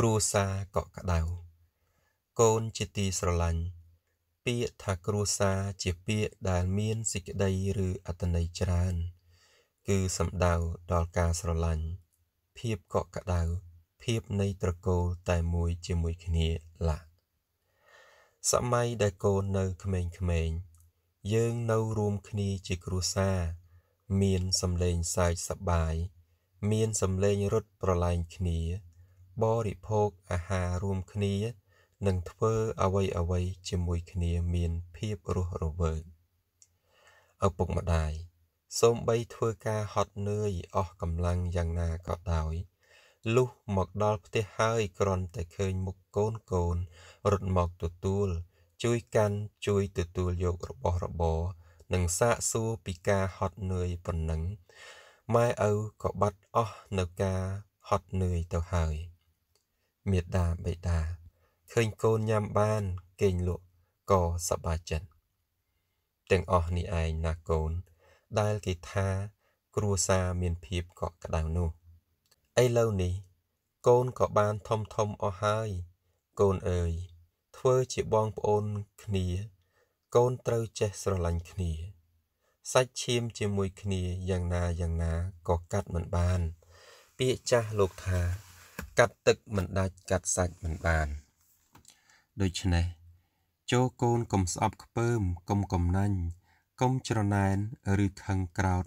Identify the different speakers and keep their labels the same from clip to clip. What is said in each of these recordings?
Speaker 1: គ្រួសារកក់ក្ដៅកូនជាទីស្រឡាញ់ពាក្យថាគ្រួសារជាពាក្យដែលមានសេចក្តី ឬអត្ថន័យច្រើន គឺសំដៅដល់ការស្រឡាញ់ភាពកក់ក្ដៅភាពនៃត្រកូលតែមួយជាមួយគ្នាឡាសម័យដែលកូននៅក្មេងៗយើងនៅរួមគ្នាជាគ្រួសារមានសំឡេងសើចសប្បាយមានសំឡេងរត់ប្រឡែងគ្នាបរិភោគអាហាររួមគ្នានិងធ្វើអ្វីអ្វីជាមួយគ្នាមានភាពរស់រវើកឪពុកម្ដាយសូមបីធ្វើការហត់នឿយអស់កម្លាំងយ៉ាងណាក៏ដោយលុះមកដល់ផ្ទះហើយក្រន់តែឃើញមុខកូនកូន រត់មកទទួលជួយកាន់ជួយទទួលយករបស់របរនិងសាកសួរពីការហត់នឿយប៉ុណ្ណឹងម៉ែឪក៏បាត់អស់នៅការហត់នឿយទៅហើយ។មេដាបេតាឃើញកូនញ៉ាំបានគេងលក់ក៏សប្បាយចិត្តទាំងអស់នេះឯងណាកូន ដែលគេថា គ្រួសារមានភាពកក់ក្ដៅនោះឥឡូវនេះ កូនក៏បានធំធំអស់ហើយ កូនអើយធ្វើជាបងប្អូនគ្នា កូនត្រូវចេះស្រឡាញ់គ្នាសាច់ឈាមជាមួយគ្នាយ៉ាងណាយ៉ាងណាក៏កាត់មិនបាន ពាក្យចាស់លោកថាកាត់ទឹកមិនដាច់កាត់សាច់មិនបានដូច្នេះចូលកូនកុំស្អប់ខ្ពើមកុំកំណាញ់កុំច្រណែនឬខឹងក្រោត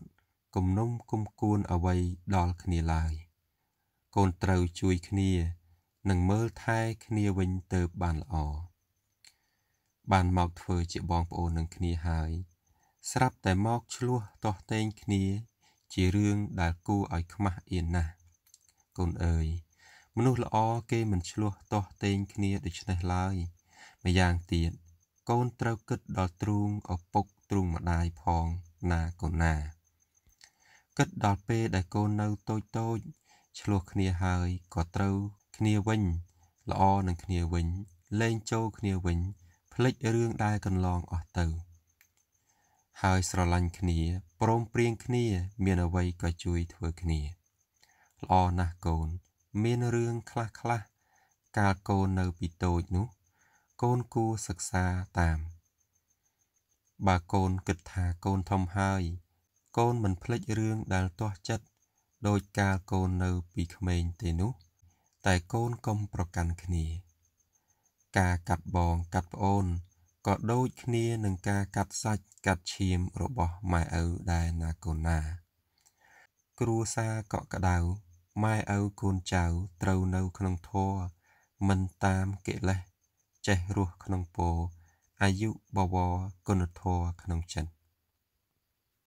Speaker 1: កុំនុំគុំគួនអ្វីដល់គ្នាឡើយកូនត្រូវជួយគ្នានិងមើលថែគ្នាវិញទៅបានល្អបានមកធ្វើជាបងប្អូននឹងគ្នាហើយ ស្រាប់តែមកឆ្លោះទាស់តែងគ្នា ជារឿងដែលគួរឲ្យខ្មាស់អៀនណាស់កូនអើយមនុស្សល្អគេមិនឆ្លោះទាស់ទែងគ្នាដូច្នេះឡើយម្យ៉ាងទៀតកូនត្រូវគិតដល់ទ្រូងឪពុកទ្រូងម្ដាយផងណាកូនណាគិតដល់ពេលដែលកូននៅតូចតូចឆ្លោះគ្នាហើយក៏ត្រូវគ្នាវិញល្អនឹងគ្នាវិញលែងចូលគ្នាវិញភ្លេចរឿងដែលកន្លងអស់ទៅ ហើយស្រឡាញ់គ្នាព្រមព្រៀងគ្នា មានអ្វីក៏ជួយធ្វើគ្នាល្អណាស់កូនមានរឿងខ្លះខ្លះកាលកូននៅពីតូចនោះកូនគួរសិក្សាតាមបើកូនគិតថាកូនធំហើយ កូនមិនភ្លេចរឿងដែលទាស់ចិត្តដោយកាលកូននៅពីក្មេងទេនោះតែកូនកុំប្រកាន់គ្នា ការកាត់បងកាត់ប្អូនក៏ដូចគ្នានឹងការកាត់សាច់កាត់ឈាមរបស់ម៉ែឪដែរណាកូនណា គ្រួសារកក់ក្ដៅម៉ែឪកូនចៅត្រូវនៅក្នុងធម៌មិនតាមកិលេសចេះរស់ក្នុងពរអាយុបវរគុណធម៌ក្នុងចិត្ត